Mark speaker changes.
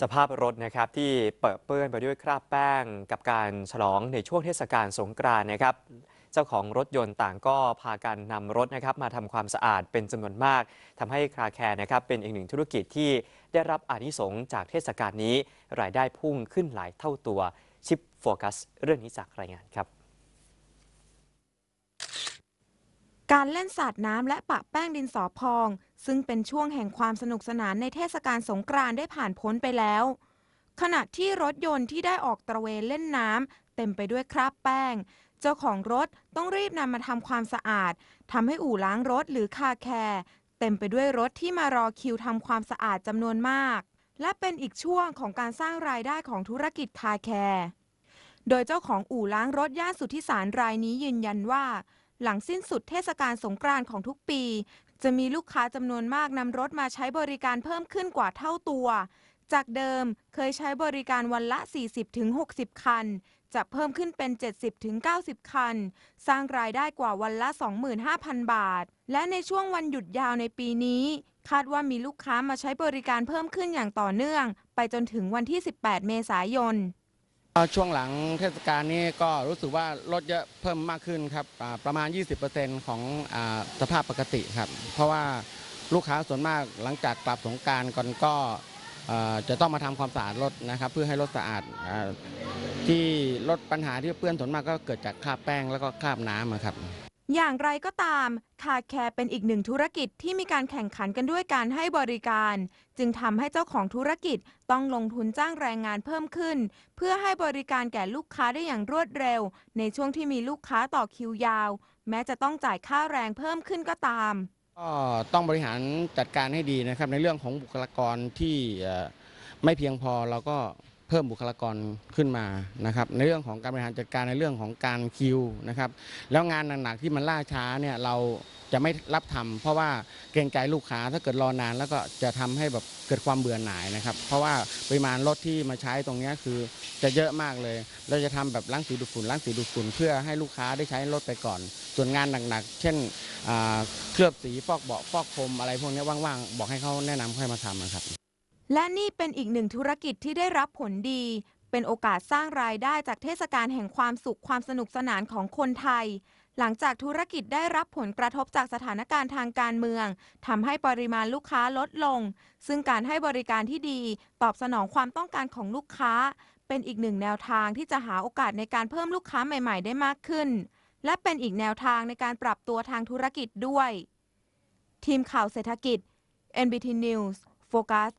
Speaker 1: สภาพรถนะครับที่เปิดเปื้อนไปด้วยคราบแป้งกับการฉลองในช่วงเทศกาลสงกรานต์นะครับเจ้าของรถยนต์ต่างก็พากันนำรถนะครับมาทำความสะอาดเป็นจำนวนมาก ทำให้คาแคร์นะครับเป็นอีกหนึ่งธุรกิจที่ได้รับอานิสงจากเทศกาลนี้รายได้พุ่งขึ้นหลายเท่าตัวชิปโฟกัสเรื่องนี้จากรายงานครับ
Speaker 2: การเล่นสาดน้ำและปะแป้งดินสอพอง ซึ่งเป็นช่วงแห่งความสนุกสนานในเทศกาลสงกรานต์ได้ผ่านพ้นไปแล้ว ขณะที่รถยนต์ที่ได้ออกตระเวนเล่นน้ำ เต็มไปด้วยคราบแป้ง เจ้าของรถต้องรีบนำมาทำความสะอาดทำให้อู่ล้างรถหรือคาแคร์เต็มไปด้วยรถที่มารอคิวทำความสะอาดจำนวนมาก และเป็นอีกช่วงของการสร้างรายได้ของธุรกิจคาแคร์โดยเจ้าของอู่ล้างรถย่านสุทธิสารรายนี้ยืนยันว่าหลังสิ้นสุดเทศกาลสงกรานต์ของทุกปี จะมีลูกค้าจำนวนมากนำรถมาใช้บริการเพิ่มขึ้นกว่าเท่าตัว จากเดิมเคยใช้บริการวันละ 40-60 คัน จะเพิ่มขึ้นเป็น 70-90 คันสร้างรายได้กว่าวันละ 25,000 บาท และในช่วงวันหยุดยาวในปีนี้ คาดว่ามีลูกค้ามาใช้บริการเพิ่มขึ้นอย่างต่อเนื่อง ไปจนถึงวันที่ 18 เมษายน
Speaker 3: ช่วงหลังเทศกาลนี้ก็รู้สึกว่าลดเยอะเพิ่มมากขึ้นครับประมาณ 20%ของสภาพปกติครับ เพราะว่าลูกค้าส่วนมากหลังจากกลับสงการก่อนก็จะต้องมาทำความสะอาดรถนะครับ เพื่อให้รถสะอาดที่ลดปัญหาที่เพื่อนส่วนมากก็เกิดจากคราบแป้งแล้วก็คราบน้ำครับ
Speaker 2: อย่างไรก็ตามคาแคร์เป็นอีกหนึ่งธุรกิจที่มีการแข่งขันกันด้วยการให้บริการ จึงทำให้เจ้าของธุรกิจต้องลงทุนจ้างแรงงานเพิ่มขึ้น เพื่อให้บริการแก่ลูกค้าได้อย่างรวดเร็ว ในช่วงที่มีลูกค้าต่อคิวยาว แม้จะต้องจ่ายค่าแรงเพิ่มขึ้นก็ตาม
Speaker 3: ก็ต้องบริหารจัดการให้ดีนะครับในเรื่องของบุคลากรที่ไม่เพียงพอเราก็เพิ่มบุคลากรขึ้นมานะครับในเรื่องของการบริหารจัดการในเรื่องของการคิวนะครับแล้วงานหนักๆที่มันล่าช้าเนี่ยเราจะไม่รับทำ เพราะว่าเกรงใจลูกค้าถ้าเกิดรอนาน แล้วก็จะทำให้แบบเกิดความเบื่อหน่ายนะครับเพราะว่าปริมาณรถที่มาใช้ตรงนี้คือจะเยอะมากเลย เราจะทำแบบล้างสีดูดฝุ่นล้างสีดูดฝุ่นเพื่อให้ลูกค้าได้ใช้รถไปก่อน ส่วนงานหนักๆเช่นเคลือบสีฟอกเบาะฟอกคมอะไรพวกนี้ว่างๆบอกให้เขาแนะนำาให้มาทำนะครับ
Speaker 2: และนี่เป็นอีกหนึ่งธุรกิจที่ได้รับผลดี เป็นโอกาสสร้างรายได้จากเทศกาลแห่งความสุขความสนุกสนานของคนไทย หลังจากธุรกิจได้รับผลกระทบจากสถานการณ์ทางการเมืองทำให้ปริมาณลูกค้าลดลง ซึ่งการให้บริการที่ดี ตอบสนองความต้องการของลูกค้า เป็นอีกหนึ่งแนวทางที่จะหาโอกาสในการเพิ่มลูกค้าใหม่ๆ ได้มากขึ้น และเป็นอีกแนวทางในการปรับตัวทางธุรกิจด้วย ทีมข่าวเศรษฐกิจ NBT News Focus